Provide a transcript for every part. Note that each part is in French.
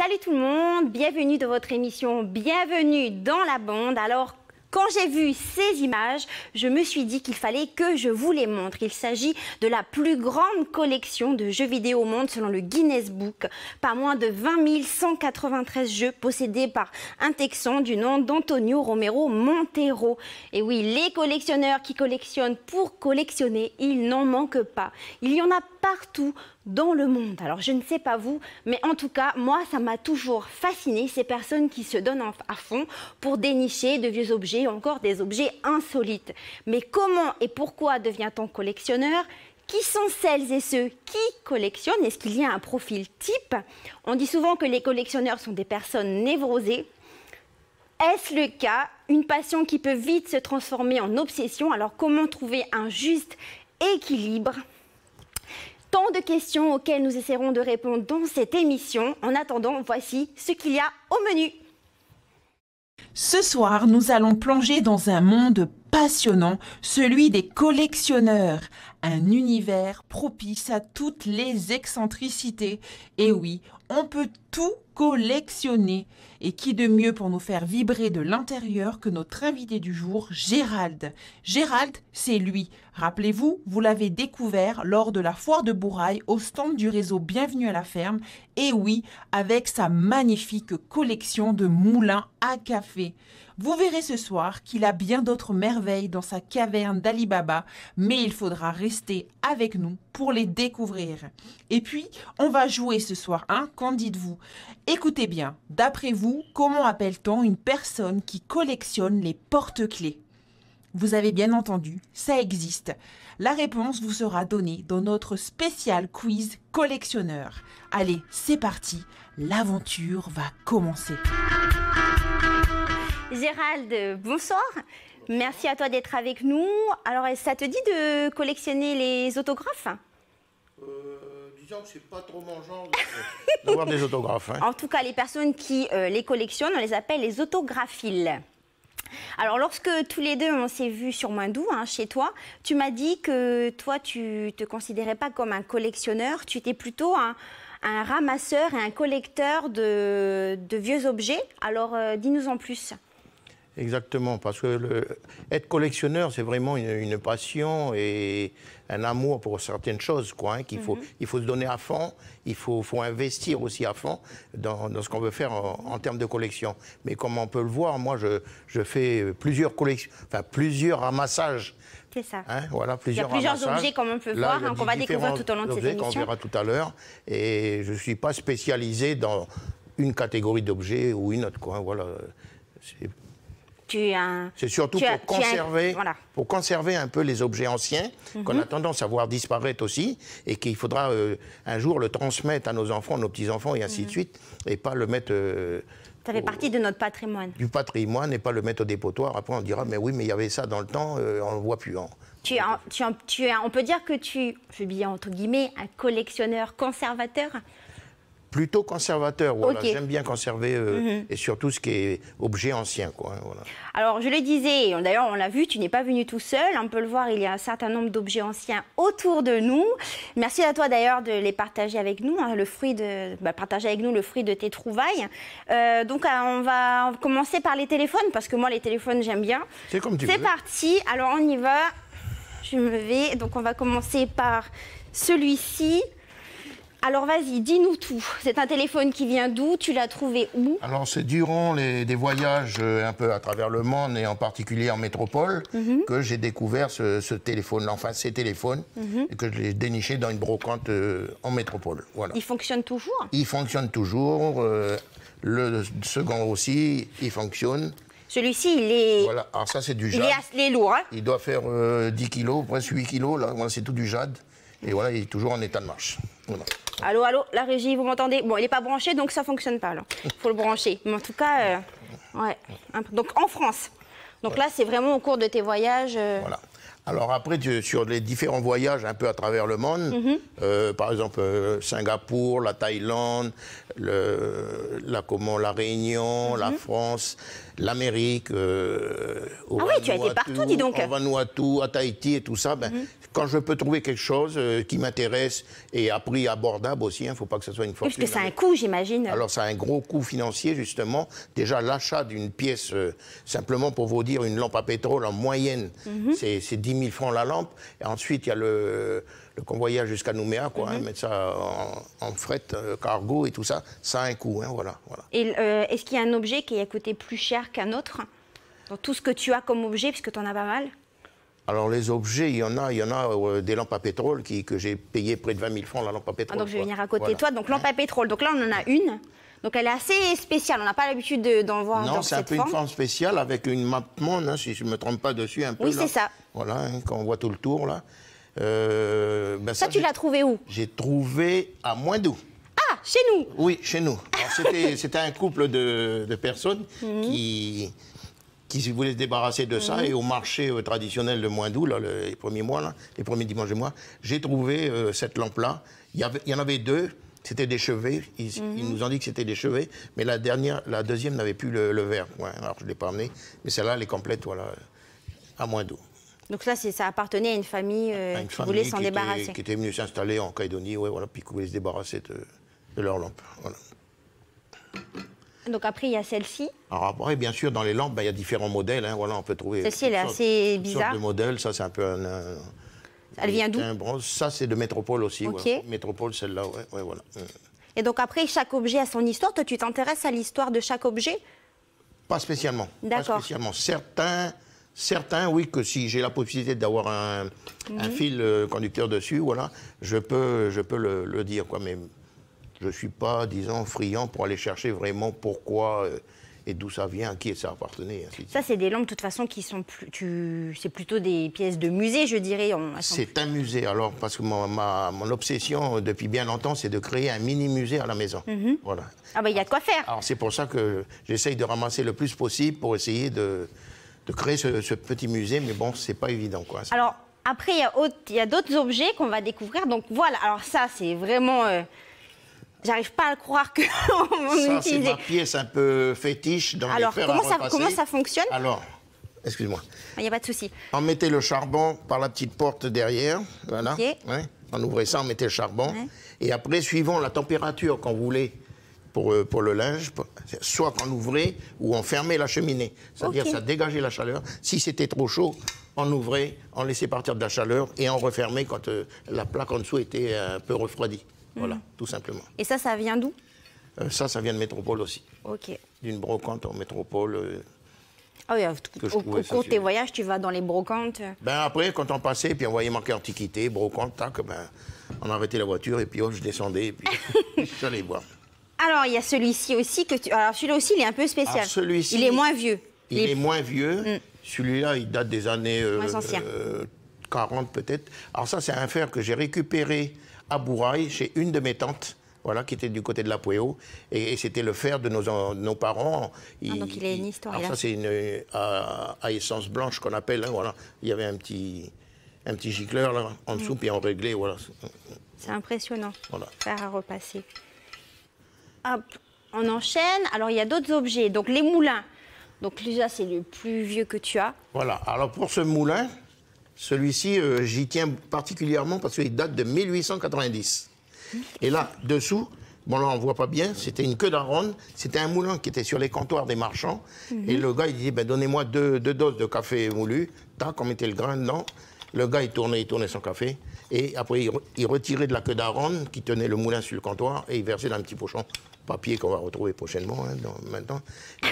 Salut tout le monde, bienvenue dans votre émission, bienvenue dans la bande. Alors, quand j'ai vu ces images, je me suis dit qu'il fallait que je vous les montre. Il s'agit de la plus grande collection de jeux vidéo au monde selon le Guinness Book. Pas moins de 20 193 jeux possédés par un Texan du nom d'Antonio Romero Montero. Et oui, les collectionneurs qui collectionnent pour collectionner, il n'en manque pas. Il y en a partout dans le monde. Alors je ne sais pas vous, mais en tout cas, moi, ça m'a toujours fasciné ces personnes qui se donnent à fond pour dénicher de vieux objets, encore des objets insolites. Mais comment et pourquoi devient-on collectionneur qui sont celles et ceux qui collectionnent Est-ce qu'il y a un profil type On dit souvent que les collectionneurs sont des personnes névrosées. Est-ce le cas Une passion qui peut vite se transformer en obsession. Alors comment trouver un juste équilibre de questions auxquelles nous essaierons de répondre dans cette émission. En attendant, voici ce qu'il y a au menu. Ce soir, nous allons plonger dans un monde passionnant, celui des collectionneurs, un univers propice à toutes les excentricités. Et oui, on peut tout collectionner. Et qui de mieux pour nous faire vibrer de l'intérieur que notre invité du jour, Gérald. Gérald, c'est lui, Rappelez-vous, vous, l'avez découvert lors de la foire de Bouraille au stand du réseau Bienvenue à la ferme, et oui, avec sa magnifique collection de moulins à café. Vous verrez ce soir qu'il a bien d'autres merveilles dans sa caverne d'Alibaba, mais il faudra rester avec nous pour les découvrir. Et puis, on va jouer ce soir, hein Qu'en dites-vous Écoutez bien, d'après vous, comment appelle-t-on une personne qui collectionne les porte-clés vous avez bien entendu, ça existe. La réponse vous sera donnée dans notre spécial quiz collectionneur. Allez, c'est parti, l'aventure va commencer. Gérald, bonsoir. Merci à toi d'être avec nous. Alors, ça te dit de collectionner les autographes euh, Disons que c'est pas trop mangeant d'avoir des autographes. Hein. En tout cas, les personnes qui euh, les collectionnent, on les appelle les autographiles. Alors, lorsque tous les deux, on s'est vus sur Mindou, hein, chez toi, tu m'as dit que toi, tu ne te considérais pas comme un collectionneur, tu étais plutôt un, ramasseur et un collecteur de, vieux objets. Alors, euh, dis-nous en plus. Exactement, parce que le, être collectionneur, c'est vraiment une, passion et un amour pour certaines choses, quoi. Hein, qu'il faut, mhm. il faut se donner à fond, il faut, faut investir aussi à fond dans, ce qu'on veut faire en, termes de collection. Mais comme on peut le voir, moi, je, je fais plusieurs collections, enfin plusieurs ramassages. C'est ça. Hein, voilà, plusieurs il y a plusieurs objets, comme on peut voir, hein, qu'on va découvrir tout au long de cette émission. qu'on verra tout à l'heure. Et je ne suis pas spécialisé dans une catégorie d'objets ou une autre, quoi. Voilà. C'est surtout pour, conserver, un peu les objets anciens mhm. qu'on a tendance à voir disparaître aussi et qu'il faudra euh, un jour le transmettre à nos enfants, nos petits-enfants et ainsi de mhm. suite et pas le mettre... Euh, ça fait partie de notre patrimoine. Du patrimoine et pas le mettre au dépotoir. Après, on dira, mais oui, mais il y avait ça dans le temps, euh, on ne le voit plus. Hein. Tu, on peut dire que tu, je entre guillemets, un collectionneur conservateur plutôt conservateur. J'aime bien conserver euh, mhm. et surtout ce qui est objet ancien. Quoi, hein, Alors, je le disais, d'ailleurs, on l'a vu, tu n'es pas venu tout seul. On peut le voir, il y a un certain nombre d'objets anciens autour de nous. Merci à toi d'ailleurs de les partager avec nous, hein, le fruit de, bah, partager avec nous le fruit de tes trouvailles. Euh, donc, euh, on va commencer par les téléphones parce que moi, les téléphones, j'aime bien. C'est comme tu C'est parti. Alors, on y va. Je me vais. Donc, on va commencer par celui-ci. Alors vas-y, dis-nous tout. C'est un téléphone qui vient d'où Tu l'as trouvé où Alors c'est durant les, des voyages euh, un peu à travers le monde et en particulier en métropole mhm. que j'ai découvert ce, téléphone téléphone, enfin ces téléphones, mhm. et que je l'ai déniché dans une brocante euh, en métropole. Voilà. Il fonctionne toujours Il fonctionne toujours. Euh, le second aussi, il fonctionne. Celui-ci, il est. Voilà, alors ça, c'est du jade. Il est, lourd. Hein? il doit faire 10 kilos, presque 8 kilos, là, c'est tout du jade. Et voilà, il est toujours en état de marche. Voilà. Allô, allô, la régie, vous m'entendez Bon, il n'est pas branché, donc ça ne fonctionne pas. Il faut le brancher. Mais en tout cas, euh, ouais. Donc en France. Donc là, c'est vraiment au cours de tes voyages. Euh. Voilà. Alors après, sur les différents voyages un peu à travers le monde, mhm. euh, par exemple Singapour, la Thaïlande, la, comment, la Réunion, la mhm. France, l'Amérique, euh, ah au ah oui, tu partout, dis donc. Vanuatu, à Tahiti et tout ça. Ben, mhm. Quand je peux trouver quelque chose euh, qui m'intéresse et à prix abordable aussi, il hein, ne faut pas que ce soit une fortune. parce que ça a un hein. coût, j'imagine. Alors ça a un gros coût financier, justement. Déjà, l'achat d'une pièce, euh, simplement pour vous dire, une lampe à pétrole en moyenne, mhm. c'est 10 000 francs la lampe. Et ensuite, il y a le le convoyage jusqu'à Nouméa, quoi, hein, mhm. mettre ça en, fret, euh, cargo et tout ça, ça a un coût, hein, voilà, voilà. Et euh, est-ce qu'il y a un objet qui a coûté plus cher qu'un autre Dans tout ce que tu as comme objet, puisque tu en as pas mal alors les objets, il y en a, il y en a euh, des lampes à pétrole qui, que j'ai payé près de 20 000 francs la lampe à ah, pétrole. donc je vais venir à côté de toi, donc lampe à hein pétrole. Donc là on en a une. Donc elle est assez spéciale, on n'a pas l'habitude d'en voir Non, c'est un peu une forme spéciale avec une map hein, si je ne me trompe pas dessus un peu. Oui, c'est ça. Voilà, hein, quand on voit tout le tour là. Euh, ben ça, tu l'as trouvé où J'ai trouvé à Moindou. Ah, chez nous Oui, chez nous. C'était un couple de, personnes mhm. qui qui voulaient se débarrasser de ça. Mhm. Et au marché euh, traditionnel de Moindou, là, les premiers mois, les premiers dimanches du mois, j'ai trouvé euh, cette lampe-là. Il, y, en avait deux. C'était des chevets. Ils, mhm. nous ont dit que c'était des chevets. Mais la, dernière, la deuxième n'avait plus le, verre. alors, je ne l'ai pas amené. Mais celle-là, elle est complète, voilà, à Moindou. Donc là, ça appartenait à une famille, euh, qui voulait s'en débarrasser. qui était venue s'installer en Caïdonie, ouais, voilà, puis qui voulait se débarrasser de, leur lampe. Donc après, il y a celle-ci. Alors après, bien sûr, dans les lampes, ben, il y a différents modèles. Hein, voilà, on peut trouver. Celle-ci, elle est assez bizarre. de modèle, ça, c'est un peu un. elle vient d'où Ça, c'est de métropole aussi. Ok. Métropole, celle-là, ouais, ouais, voilà. Et donc après, chaque objet a son histoire. Toi, tu t'intéresses à l'histoire de chaque objet Pas spécialement. D'accord. Pas spécialement. Certains Certains, oui, que si j'ai la possibilité d'avoir un, fil euh, conducteur dessus, voilà, je peux, je peux le, dire, quoi. Mais je ne suis pas, disons, friand pour aller chercher vraiment pourquoi euh, et d'où ça vient, à qui ça appartenait. ça, c'est des lampes, de toute façon, qui sont c'est plutôt des pièces de musée, je dirais. C'est un musée, alors, parce que ma, mon obsession euh, depuis bien longtemps, c'est de créer un mini-musée à la maison. Mhm. Voilà. Ah ben, il y a de quoi faire. Alors, c'est pour ça que j'essaye de ramasser le plus possible pour essayer de de créer ce, petit musée, mais bon, c'est pas évident, quoi. Alors, après, il y a, d'autres objets qu'on va découvrir. Donc voilà, alors ça, c'est vraiment... Euh, j'arrive pas à le croire que on C'est une pièce un peu fétiche dans Alors, les comment, ça, comment ça fonctionne Alors, excuse-moi. Il ah, n'y a pas de souci. On mettait le charbon par la petite porte derrière, voilà. On ouvrait ça, on mettait le charbon. Et après, suivant la température qu'on voulait euh, pour, le linge, soit qu'on ouvrait ou on fermait la cheminée. C'est-à-dire ça dégageait la chaleur. Si c'était trop chaud, on ouvrait, on laissait partir de la chaleur et on refermait quand euh, la plaque en dessous était un peu refroidie. Hmm. Voilà, tout simplement. Et ça, ça vient d'où euh, Ça, ça vient de métropole aussi. OK. D'une brocante en métropole. ah oui, au, cours de tes voyages, tu vas dans les brocantes Ben après, quand on passait, puis on voyait manquer antiquité, brocante, tac, ben, on arrêtait la voiture, et puis oh, je descendais, et puis j'allais voir. Alors, il y a celui-ci aussi que tu... Alors, celui-là aussi, il est un peu spécial. celui Il est moins vieux. Il, est... moins vieux. Mm. Celui-là, il date des années... 40 euh, euh, peut-être. Alors ça, c'est un fer que j'ai récupéré à Bouraille chez une de mes tantes voilà, qui était du côté de la Pueo. Et, c'était le fer de nos, parents. Ah, donc il a une histoire. alors ça, c'est euh, à, essence blanche qu'on appelle. Hein, il y avait un petit, un petit gicleur là, en mm. dessous, puis on réglait. Voilà. C'est impressionnant. Voilà. Fer à repasser on enchaîne. Alors, il y a d'autres objets. Donc, les moulins. Donc, là, c'est le plus vieux que tu as. Voilà. Alors, pour ce moulin, celui-ci, euh, j'y tiens particulièrement parce qu'il date de 1890. Et là, dessous, bon, là, on ne voit pas bien, c'était une queue d'aronde. C'était un moulin qui était sur les comptoirs des marchands. Et mhm. le gars, il disait, ben, Donnez-moi deux, doses de café moulu. Tac, on mettait le grain dedans. Le gars, il tournait, il tournait son café. Et après, il, retirait de la queue d'aronde qui tenait le moulin sur le comptoir et il versait dans un petit pochon papier qu'on va retrouver prochainement, hein, maintenant.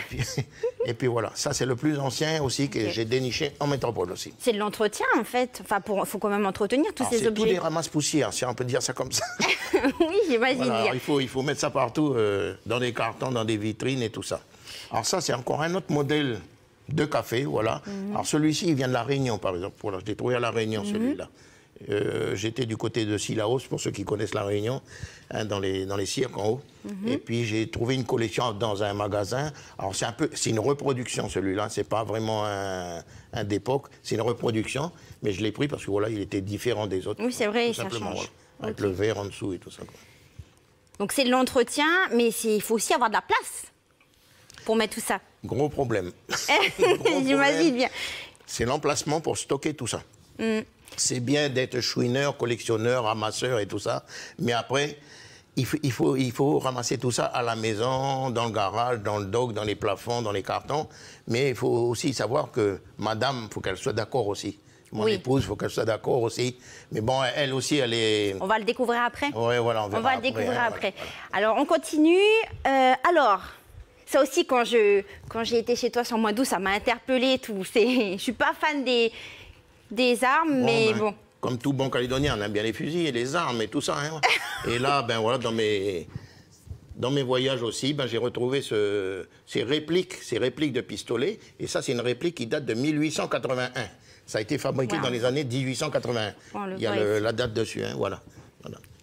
Et puis, voilà, ça c'est le plus ancien aussi que j'ai déniché en métropole aussi. C'est de l'entretien en fait, enfin il faut quand même entretenir tous ces objets. C'est tous des ramasses poussières, si on peut dire ça comme ça. oui, j'imagine y Il faut, il faut mettre ça partout, euh, dans des cartons, dans des vitrines et tout ça. Alors ça c'est encore un autre modèle de café, voilà. Mhm. Alors celui-ci, il vient de La Réunion par exemple, voilà, je l'ai trouvé à La Réunion mhm. celui-là. Euh, j'étais du côté de Sillaos, pour ceux qui connaissent La Réunion, hein, dans, les, dans les cirques en haut. Mhm. Et puis j'ai trouvé une collection dans un magasin. Alors c'est un peu, c'est une reproduction celui-là, c'est pas vraiment un, d'époque, c'est une reproduction, mais je l'ai pris parce que voilà, il était différent des autres. Oui, c'est vrai, il ça change. avec le verre en dessous et tout ça. Donc c'est de l'entretien, mais il faut aussi avoir de la place pour mettre tout ça. Gros problème. J'imagine bien. C'est l'emplacement pour stocker tout ça. Mm c'est bien d'être chouineur, collectionneur, ramasseur et tout ça, mais après, il faut, il, faut, ramasser tout ça à la maison, dans le garage, dans le doc, dans les plafonds, dans les cartons. Mais il faut aussi savoir que madame, il faut qu'elle soit d'accord aussi. Mon épouse, il faut qu'elle soit d'accord aussi. Mais bon, elle aussi, elle est... On va le découvrir après Oui, voilà, on, va le découvrir hein, après. Alors, on continue. Euh, alors, ça aussi, quand j'ai quand été chez toi sur mois d'août, ça m'a interpellée. Tout. Je ne suis pas fan des, des armes, mais ben, bon. Comme tout bon Calédonien, on aime bien les fusils et les armes et tout ça. Hein. et là, ben voilà, dans mes, dans mes voyages aussi, ben, j'ai retrouvé ce, ces répliques, ces répliques de pistolets. Et ça, c'est une réplique qui date de 1881. Ça a été fabriqué dans les années 1881. Il y a la date dessus, hein, voilà.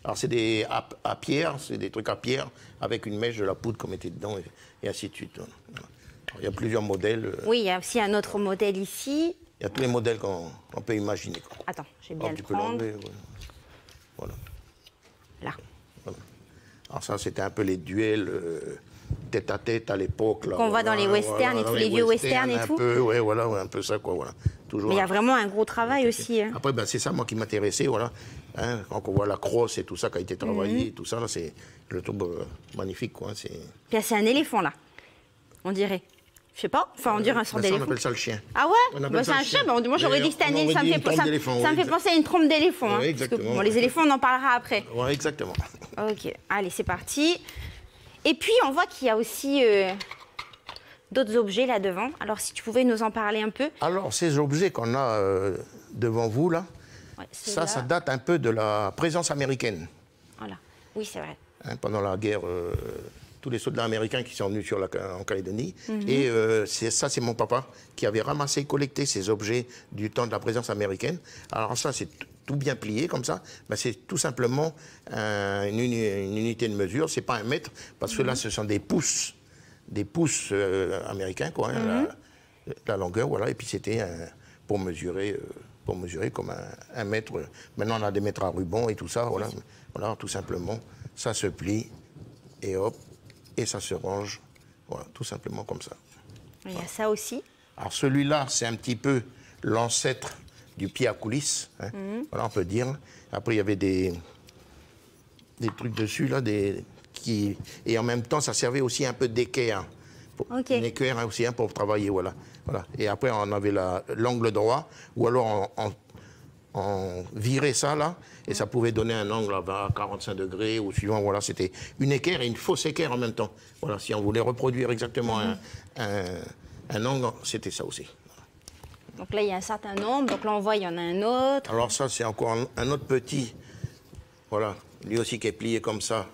Alors, c'est des à, pierre, c'est des trucs à pierre, avec une mèche de la poudre qu'on mettait dedans, et, ainsi de suite. il y a plusieurs modèles. Euh. Oui, il y a aussi un autre modèle ici. Il y a tous les modèles qu'on peut imaginer. Attends, j'ai bien le tu Voilà. Là. Alors ça, c'était un peu les duels euh, tête à tête à l'époque. Qu'on voit dans les westerns et tous les, vieux westerns, et tout. Un peu, ouais, voilà, un peu ça, quoi, Toujours. Mais il y a vraiment un gros travail aussi. Hein. Après, ben, c'est ça, moi, qui m'intéressait, voilà. Hein. quand on voit la crosse et tout ça qui a été travaillé, mhm. tout ça, c'est, le trouve euh, magnifique, quoi. Hein, c'est... c'est un éléphant, là, on dirait. Je sais pas, enfin on euh, dirait un sort d'éléphant. On appelle ça le chien. Ah ouais bah, C'est un chien, moi j'aurais dit cette année, ça, me fait, ça, me fait penser à une trompe d'éléphant. Hein. exactement. les éléphants, on en parlera après. Ouais, exactement. Ok, allez, c'est parti. Et puis on voit qu'il y a aussi euh, d'autres objets là devant. Alors si tu pouvais nous en parler un peu. Alors ces objets qu'on a euh, devant vous là, ça, ça date un peu de la présence américaine. Voilà, oui c'est vrai. Hein, pendant la guerre tous les soldats américains qui sont venus sur en Calédonie. Mhm. Et euh, ça, c'est mon papa qui avait ramassé et collecté ces objets du temps de la présence américaine. Alors ça, c'est tout bien plié comme ça, c'est tout simplement une, unité de mesure, Ce n'est pas un mètre, parce que là mhm. ce sont des pouces, des pouces euh, américains, quoi, hein, mhm. la, longueur, voilà, et puis c'était pour mesurer. Euh, pour mesurer comme un, un, mètre. Maintenant, on a des mètres à ruban et tout ça. Voilà, voilà, tout simplement. Ça se plie et hop, et ça se range, voilà, tout simplement comme ça. Il y a ça aussi Alors celui-là, c'est un petit peu l'ancêtre du pied à coulisses, hein. mhm. voilà, on peut dire. Après, il y avait des, des trucs dessus, là, des, qui... Et en même temps, ça servait aussi un peu d'équerre. équerre aussi hein, pour travailler, voilà. voilà. Et après, on avait l'angle droit, ou alors on, on, on virait ça là, et ça pouvait donner un angle à 45 degrés ou suivant, voilà, c'était une équerre et une fausse équerre en même temps. Voilà, si on voulait reproduire exactement mhm. un, angle, c'était ça aussi. Donc là, il y a un certain nombre, donc là on voit, il y en a un autre. Alors ça, c'est encore un, autre petit, voilà, lui aussi qui est plié comme ça,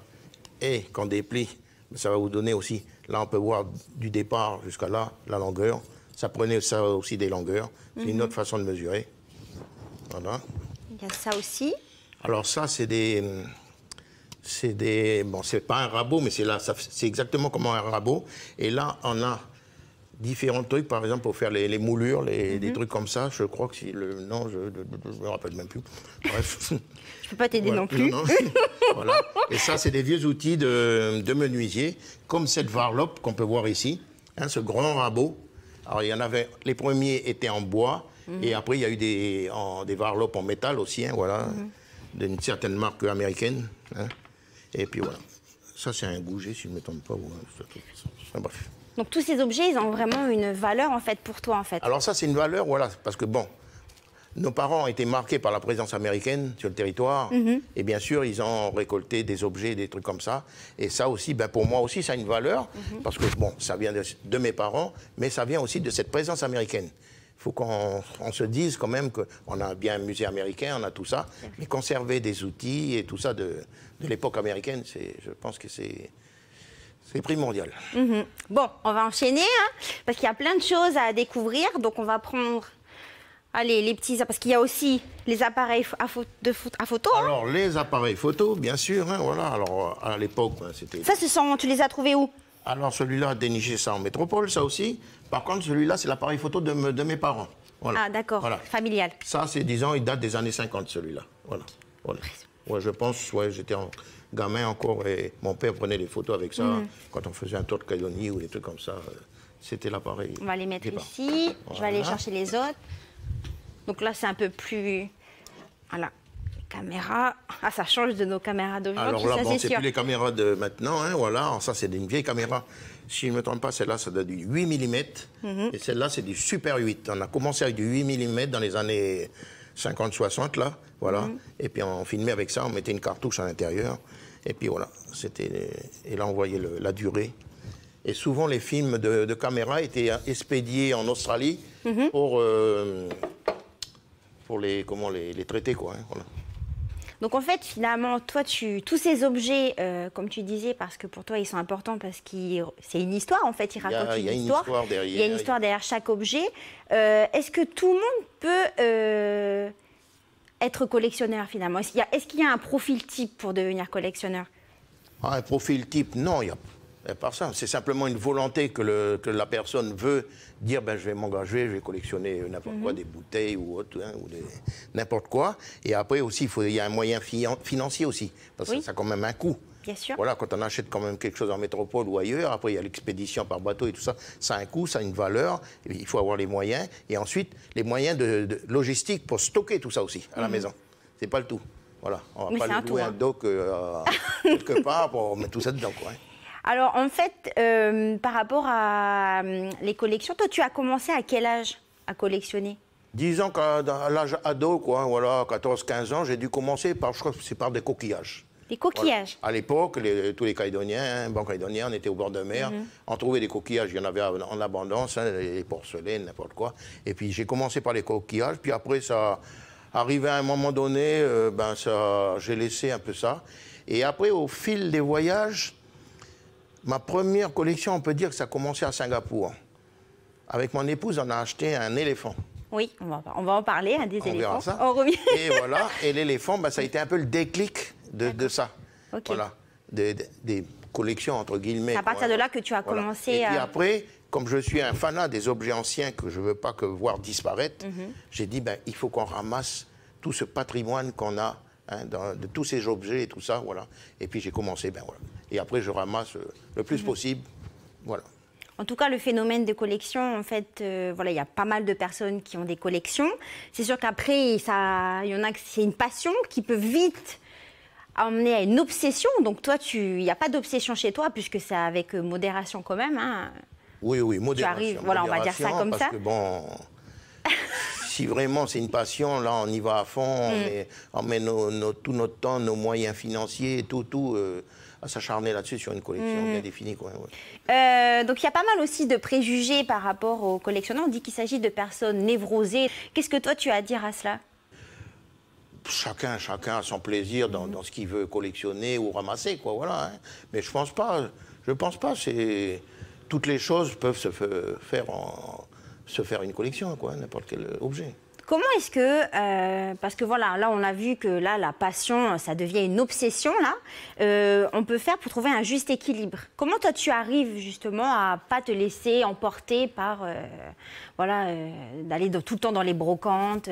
et qu'on déplie, ça va vous donner aussi, là on peut voir du départ jusqu'à là, la longueur, ça prenait ça aussi des longueurs, c'est une mhm. autre façon de mesurer. Il y a ça aussi. Alors ça, c'est des... C'est des... Bon, c'est pas un rabot, mais c'est là, c'est exactement comme un rabot. Et là, on a différents trucs, par exemple, pour faire les, moulures, les, des mhm. trucs comme ça. Je crois que si le... Non, je ne me rappelle même plus. Bref. je peux pas t'aider non plus. voilà. Et ça, c'est des vieux outils de, de menuisier, comme cette varlope qu'on peut voir ici, hein, ce grand rabot. Alors, il y en avait... Les premiers étaient en bois, et mhm. après, il y a eu des, des varlopes en métal aussi, hein, voilà, mhm. d'une certaine marque américaine. Hein. Et puis voilà. Ça, c'est un goujet, si je ne me pas. bref. Donc tous ces objets, ils ont vraiment une valeur en fait pour toi en fait. Alors ça, c'est une valeur, voilà, parce que bon, nos parents ont été marqués par la présence américaine sur le territoire, mhm. et bien sûr, ils ont récolté des objets, des trucs comme ça. Et ça aussi, ben, pour moi aussi, ça a une valeur, parce que bon, ça vient de, mes parents, mais ça vient aussi de cette présence américaine faut qu'on se dise quand même qu'on a bien un musée américain, on a tout ça, mais conserver des outils et tout ça de, l'époque américaine, je pense que c'est... primordial. Mhm. Bon, on va enchaîner, hein, parce qu'il y a plein de choses à découvrir. Donc, on va prendre Allez, les petits, parce qu'il y a aussi les appareils à, photo. Hein. Alors, les appareils photo, bien sûr. Hein, voilà. Alors, à l'époque, ben, c'était. Ça, sont, tu les as trouvés où alors celui-là, a déniché ça en métropole, ça aussi. Par contre, celui-là, c'est l'appareil photo de, de, mes parents. Ah, d'accord, voilà. familial. Ça, c'est, ans, il date des années 50, celui-là. Voilà. je pense, ouais, j'étais en gamin encore et mon père prenait des photos avec ça mhm. quand on faisait un tour de calonie ou des trucs comme ça. Euh, c'était l'appareil. On va les mettre ici. Je vais aller chercher les autres. Donc là, c'est un peu plus... Voilà. Caméra, Ah, ça change de nos caméras d'aujourd'hui. Alors là, bon, c'est plus les caméras de maintenant, hein, voilà. ça, c'est une vieille caméra. Si je ne me trompe pas, celle-là, ça doit du 8 mm. Mhm. Et celle-là, c'est du Super 8. On a commencé avec du 8 mm dans les années 50-60, là. Voilà. Mhm. Et puis, on filmait avec ça, on mettait une cartouche à l'intérieur. Et puis, voilà. C'était... Et là, on voyait la durée. Et souvent, les films de, caméras caméra étaient expédiés en Australie mhm. pour, euh, pour les, comment, les, quoi. Hein, voilà. Donc en fait, finalement, toi, tu, tous ces objets, euh, comme tu disais, parce que pour toi, ils sont importants parce que c'est une histoire, en fait, ils racontent il une, histoire. derrière. Il y a une histoire derrière chaque objet. Euh, est-ce que tout le monde peut euh, être collectionneur, finalement Est-ce qu'il y, a un profil type pour devenir collectionneur ah, Un profil type, non, il a ça. C'est simplement une volonté que, le, la personne veut dire ben, je vais m'engager, je vais collectionner n'importe quoi, mhm. des bouteilles ou autre, hein, ou n'importe quoi. Et après aussi, il, faut, il y a un moyen financier aussi, parce que ça a quand même un coût. Bien sûr. Voilà, quand on achète quand même quelque chose en métropole ou ailleurs, après il y a l'expédition par bateau et tout ça, ça a un coût, ça a une valeur, il faut avoir les moyens. Et ensuite, les moyens de, logistique pour stocker tout ça aussi à la mhm. maison. C'est pas le tout. Voilà, on va pas le louer un, tour, hein. doc euh, quelque part pour mettre tout ça dedans. Quoi, hein. Alors en fait, euh, par rapport à euh, les collections, toi tu as commencé à quel âge à collectionner Disons à l'âge ado, quoi, voilà, 14-15 ans, j'ai dû commencer par, je crois c'est par des coquillages. Des coquillages À l'époque, tous les Caïdoniens, hein, bon on était au bord de mer, mhm. on trouvait des coquillages, il y en avait en abondance, hein, les porcelaines, n'importe quoi. Et puis j'ai commencé par les coquillages, puis après ça, arrivé à un moment donné, euh, ben ça, j'ai laissé un peu ça. Et après, au fil des voyages, Ma première collection, on peut dire que ça a commencé à Singapour. Avec mon épouse, on a acheté un éléphant. Oui, on va, en parler, un hein, des éléphants. On revient. Et voilà, et l'éléphant, bah, ça a été un peu le déclic de, ça. Voilà, des, collections, entre guillemets. C'est à partir de là que tu as commencé... Et puis après, comme je suis un fanat des objets anciens que je ne veux pas que voir disparaître, mhm. j'ai dit, ben, il faut qu'on ramasse tout ce patrimoine qu'on a, hein, de tous ces objets et tout ça, voilà. Et puis j'ai commencé, ben voilà, et après je ramasse euh, le plus mhm. possible. Voilà. En tout cas, le phénomène de collection, en fait, euh, voilà, il y a pas mal de personnes qui ont des collections. C'est sûr qu'après, ça, il y en a que c'est une passion qui peut vite emmener à une obsession. Donc toi, il n'y a pas d'obsession chez toi puisque c'est avec euh, modération quand même. Hein. Oui, oui, modération. Tu voilà, on va dire ça comme parce ça. Que bon, si vraiment c'est une passion, là, on y va à fond, mm. on met, tout notre temps, nos moyens financiers, tout, tout à ah, s'acharner là-dessus sur une collection hmm. bien définie. Quoi, euh, donc il y a pas mal aussi de préjugés par rapport aux collectionneurs. On dit qu'il s'agit de personnes névrosées. Qu'est-ce que toi tu as à dire à cela Chacun, chacun a son plaisir hmm. dans, ce qu'il veut collectionner ou ramasser, quoi, voilà. Hein. Mais je pense pas, je pense pas. C'est toutes les choses peuvent se faire, se faire une collection, quoi, n'importe quel objet. Comment est-ce que, euh, parce que voilà, là on a vu que là la passion, ça devient une obsession là. Euh, on peut faire pour trouver un juste équilibre. Comment toi tu arrives justement à pas te laisser emporter par, euh, voilà, d'aller tout le temps dans les brocantes.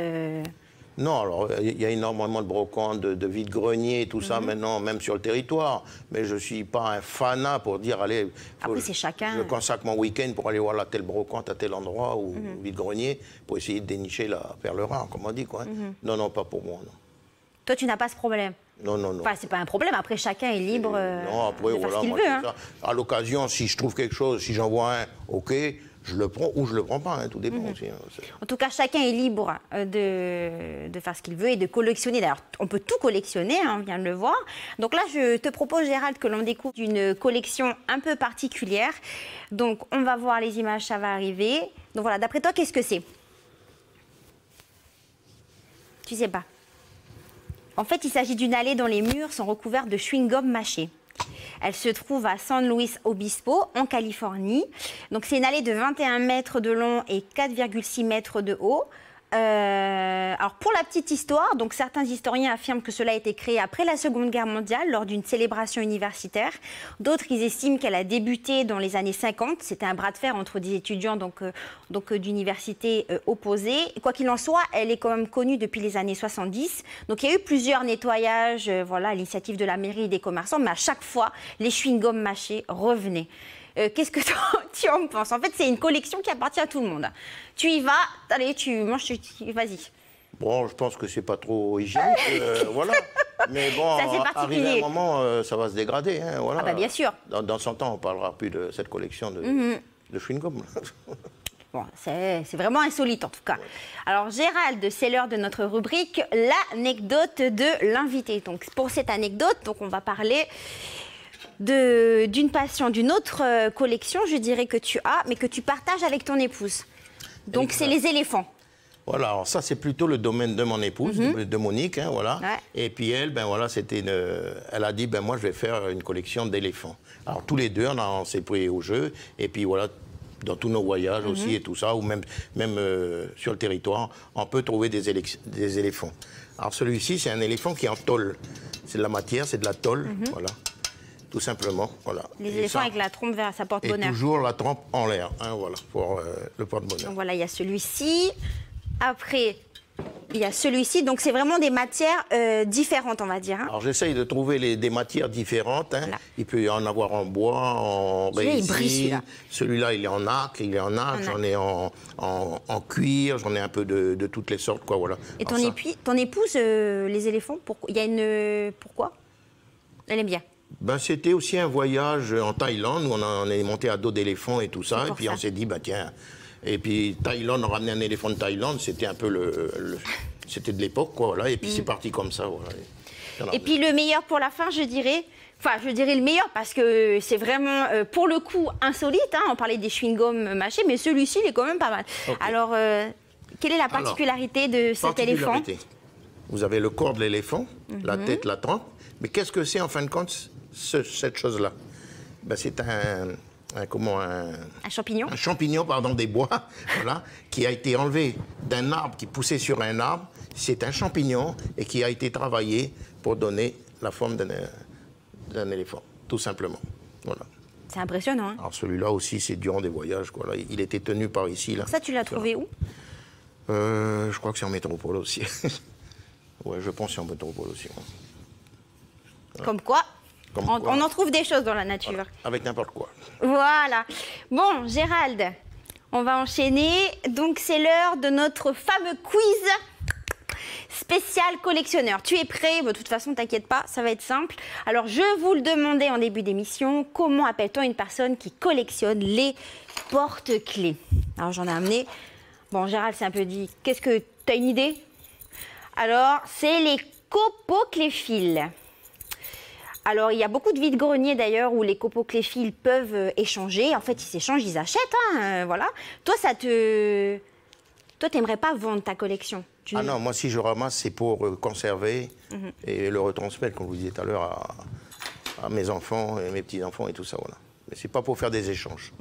Non, alors il y a énormément de brocantes, de, de vide-greniers, tout ça mhm. maintenant, même sur le territoire. Mais je ne suis pas un fanat pour dire, allez, je, chacun. consacre mon week-end pour aller voir la telle brocante à tel endroit ou mhm. vide-grenier pour essayer de dénicher la perle rare, comme on dit. Quoi, hein. mhm. Non, non, pas pour moi. Non. Toi, tu n'as pas ce problème non, non, non. Enfin, c'est pas un problème. Après, chacun est libre. non, euh, après, de voilà. moi, hein. À l'occasion, si je trouve quelque chose, si j'en vois un, OK je le prends ou je le prends pas, hein, tout dépend mhm. aussi. Hein, en tout cas, chacun est libre euh, de, faire ce qu'il veut et de collectionner. D'ailleurs, on peut tout collectionner, hein, on vient de le voir. Donc là, je te propose, Gérald, que l'on découvre une collection un peu particulière. Donc, on va voir les images, ça va arriver. Donc voilà, d'après toi, qu'est-ce que c'est Tu sais pas. En fait, il s'agit d'une allée dont les murs sont recouverts de chewing-gum mâché. Elle se trouve à San Luis Obispo, en Californie. c'est une allée de 21 mètres de long et 4,6 mètres de haut. Euh, alors pour la petite histoire, donc certains historiens affirment que cela a été créé après la Seconde Guerre mondiale lors d'une célébration universitaire. D'autres, ils estiment qu'elle a débuté dans les années 50. C'était un bras de fer entre des étudiants donc euh, donc euh, d'universités opposées. Quoi qu'il en soit, elle est quand même connue depuis les années 70. Donc il y a eu plusieurs nettoyages, voilà, à l'initiative de la mairie et des commerçants, mais à chaque fois, les chewing-gums mâchés revenaient. Euh, qu'est-ce que tu en penses En fait, c'est une collection qui appartient à tout le monde. Tu y vas, allez, tu manges, vas-y. Bon, je pense que c'est pas trop hygiénique, euh, voilà. Mais bon, arrivé à un moment, euh, ça va se dégrader, hein, voilà. Ah bah bien sûr. Dans, 100 ans, on parlera plus de cette collection de, mhm. de chewing-gum. Bon, c'est vraiment insolite en tout cas. Alors Gérald, c'est l'heure de notre rubrique, l'anecdote de l'invité. Donc pour cette anecdote, donc on va parler d'une passion, d'une autre euh, collection, je dirais, que tu as, mais que tu partages avec ton épouse. Donc, c'est les éléphants. Voilà, alors ça, c'est plutôt le domaine de mon épouse, mhm. de Monique, hein, voilà. Et puis elle, ben voilà, c'était une... Elle a dit, ben moi, je vais faire une collection d'éléphants. Alors, tous les deux, on, s'est pris au jeu, et puis voilà, dans tous nos voyages mhm. aussi et tout ça, ou même, même euh, sur le territoire, on peut trouver des, des éléphants. Alors celui-ci, c'est un éléphant qui est en tôle. C'est de la matière, c'est de la tôle, mhm. voilà tout simplement. Voilà. Les éléphants avec la trompe vers sa porte bonheur. Et toujours la trompe en l'air, hein, voilà, pour euh, le porte-bonheur. Donc voilà, il y a celui-ci. Après, il y a celui-ci. Donc c'est vraiment des matières euh, différentes, on va dire. Hein. Alors j'essaye de trouver des matières différentes. Hein. Il peut y en avoir en bois, en résine. Celui-là, il est en arc, il est en arc. J'en ai en, en, cuir, j'en ai un peu de, de, toutes les sortes, quoi. Voilà. Et ton, ton épouse, euh, les éléphants, pour... il y a une pourquoi Elle aime bien ben, C'était aussi un voyage en Thaïlande où on, est monté à dos d'éléphant et tout ça. Et puis on s'est dit, bah tiens. Et puis Thaïlande, on ramenait un éléphant de Thaïlande, c'était un peu le. c'était de l'époque, quoi. Voilà. Et puis c'est mm. parti comme ça. et puis le meilleur pour la fin, je dirais. Enfin, je dirais le meilleur parce que c'est vraiment, euh, pour le coup, insolite. Hein, on parlait des chewing-gums euh, mâchés, mais celui-ci, il est quand même pas mal. Alors, euh, quelle est la particularité de cet éléphant Vous avez le corps de l'éléphant, la mhm. tête, la trompe Mais qu'est-ce que c'est en fin de compte cette chose-là ben, C'est un, comment, un, champignon Un champignon, pardon, des bois, voilà, qui a été enlevé d'un arbre, qui poussait sur un arbre. C'est un champignon et qui a été travaillé pour donner la forme d'un éléphant, tout simplement. Voilà. C'est impressionnant. Hein. Alors celui-là aussi, c'est durant des voyages. Quoi. il était tenu par ici. Là. Ça, tu l'as trouvé où euh, Je crois que c'est en métropole aussi. ouais, je pense que c'est en métropole aussi. Comme quoi, on, en trouve des choses dans la nature. Avec n'importe quoi. Voilà. Bon, Gérald, on va enchaîner. Donc, c'est l'heure de notre fameux quiz spécial collectionneur. Tu es prêt De toute façon, t'inquiète pas, ça va être simple. Alors, je vous le demandais en début d'émission, comment appelle-t-on une personne qui collectionne les porte-clés Alors, j'en ai amené. Bon, Gérald c'est un peu dit, qu'est-ce que... tu as une idée Alors, c'est les copocléphiles. Alors, il y a beaucoup de vides greniers d'ailleurs où les copeaux cléphiles peuvent euh, échanger. En fait, ils s'échangent, ils achètent. Hein, euh, voilà. Toi, ça te. Toi, t'aimerais pas vendre ta collection Ah non, moi, si je ramasse, c'est pour euh, conserver mhm. et le retransmettre, comme je vous disiez tout à l'heure, à, mes enfants et mes petits-enfants et tout ça. Voilà. Mais ce n'est pas pour faire des échanges.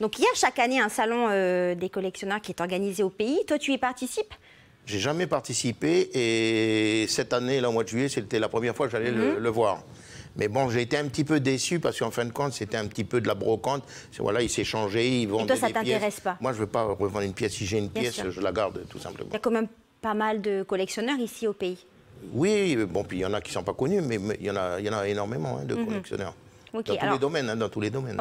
Donc, il y a chaque année un salon des collectionneurs qui est organisé au pays. Toi, tu y participes J'ai jamais participé et cette année, là, au mois de juillet, c'était la première fois que j'allais le mhm. voir. Mais bon, j'ai été un petit peu déçu parce qu'en fin de compte, c'était un petit peu de la brocante. Voilà, ils changé ils vont Et toi, ça t'intéresse pas Moi, je ne veux pas revendre une pièce. Si j'ai une pièce, je la garde, tout simplement. Il y a quand même pas mal de collectionneurs ici au pays. Oui, bon, puis il y en a qui ne sont pas connus, mais il y, en a, y en a énormément hein, de mhm. collectionneurs. Hein, dans, tous les domaines, dans tous les domaines.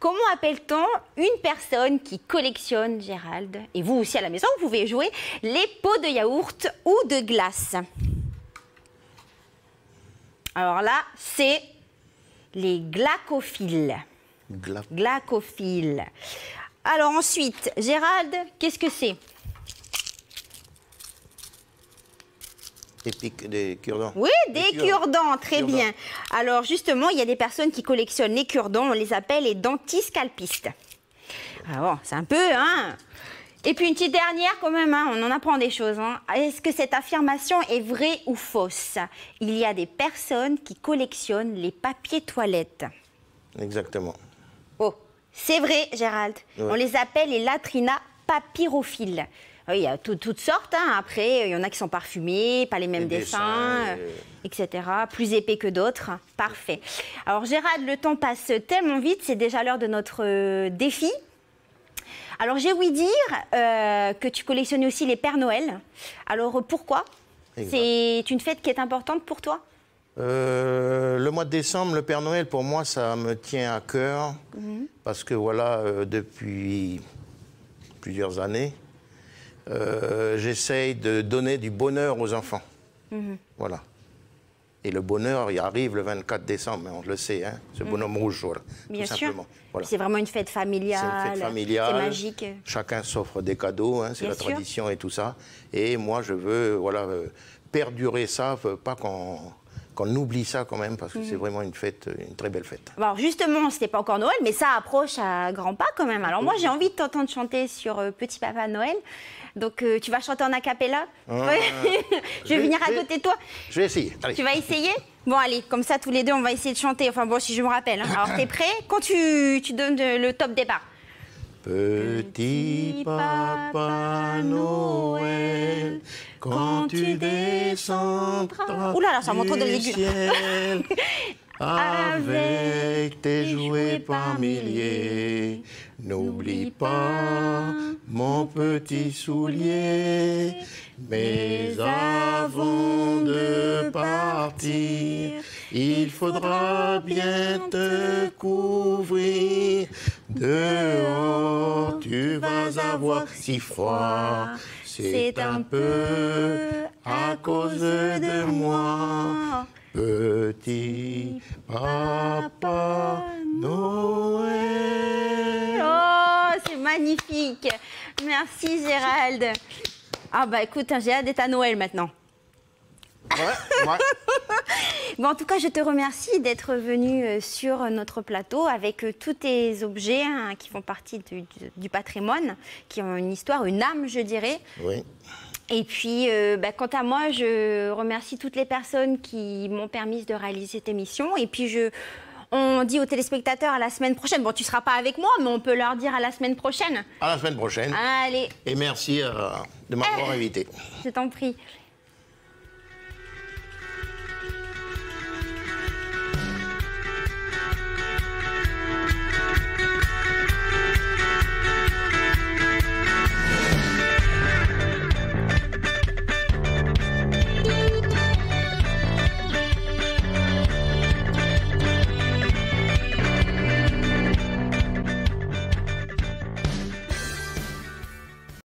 Comment appelle-t-on une personne qui collectionne, Gérald, et vous aussi à la maison, vous pouvez jouer, les pots de yaourt ou de glace alors là, c'est les glacophiles. glacophiles. Alors ensuite, Gérald, qu'est-ce que c'est Des, cure-dents. Oui, des, cure-dents, très bien. Alors justement, il y a des personnes qui collectionnent les cure-dents, on les appelle les dentiscalpistes. Alors, ah c'est un peu, hein et puis une petite dernière quand même, hein, on en apprend des choses. Hein. Est-ce que cette affirmation est vraie ou fausse Il y a des personnes qui collectionnent les papiers toilettes. Exactement. Oh, c'est vrai Gérald. On les appelle les latrina papyrophiles. Il y a toutes sortes. Hein. Après, il y en a qui sont parfumés, pas les mêmes dessins, euh, etc. Plus épais que d'autres. Parfait. Alors Gérald, le temps passe tellement vite, c'est déjà l'heure de notre euh, défi. Alors j'ai ouï dire euh, que tu collectionnais aussi les Pères Noël. Alors pourquoi C'est une fête qui est importante pour toi euh, le mois de décembre, le Père Noël, pour moi, ça me tient à cœur. Mhm. Parce que voilà, euh, depuis plusieurs années, j'essaye de donner du bonheur aux enfants. Mhm. Voilà. Et le bonheur, il arrive le 24 décembre, on le sait, hein, ce mm. bonhomme rouge, jour. Bien sûr. simplement. C'est vraiment une fête familiale. C'est une fête familiale. magique. Chacun s'offre des cadeaux, hein, c'est la tradition et tout ça. Et moi, je veux voilà, euh, perdurer ça, euh, pas qu'on qu'on oublie ça quand même, parce que mm. c'est vraiment une fête, euh, une très belle fête. Alors justement, ce n'est pas encore Noël, mais ça approche à grands pas quand même. Alors moi, j'ai envie de t'entendre chanter sur Petit Papa Noël. Donc euh, tu vas chanter en acapella. Ah, je vais venir à côté de toi. Je vais essayer. Tu vas essayer Bon, allez, comme ça, tous les deux, on va essayer de chanter. Enfin, bon, si je me rappelle. Hein. Alors, t'es prêt Quand tu, donnes le top départ. Petit Papa Noël, quand tu descends. Ouh là là, ça trop de légumes. avec tes jouets par milliers. N'oublie pas mon petit soulier, mais avant de partir, il faudra bien te couvrir. Dehors, tu vas avoir si froid. C'est un peu à cause de moi petit papa Noël. Oh, c'est magnifique. Merci Gérald. Ah bah écoute, Gérald hein, est à Noël maintenant. Ouais, en tout cas, je te remercie d'être venu euh, sur notre plateau avec euh, tous tes objets hein, qui font partie du, patrimoine, qui ont une histoire, une âme, je dirais. Oui. Et puis, euh, bah, quant à moi, je remercie toutes les personnes qui m'ont permis de réaliser cette émission. Et puis, je, on dit aux téléspectateurs à la semaine prochaine. Bon, tu ne seras pas avec moi, mais on peut leur dire à la semaine prochaine. À la semaine prochaine. Allez. Et merci de m'avoir eh, invité. Je t'en prie.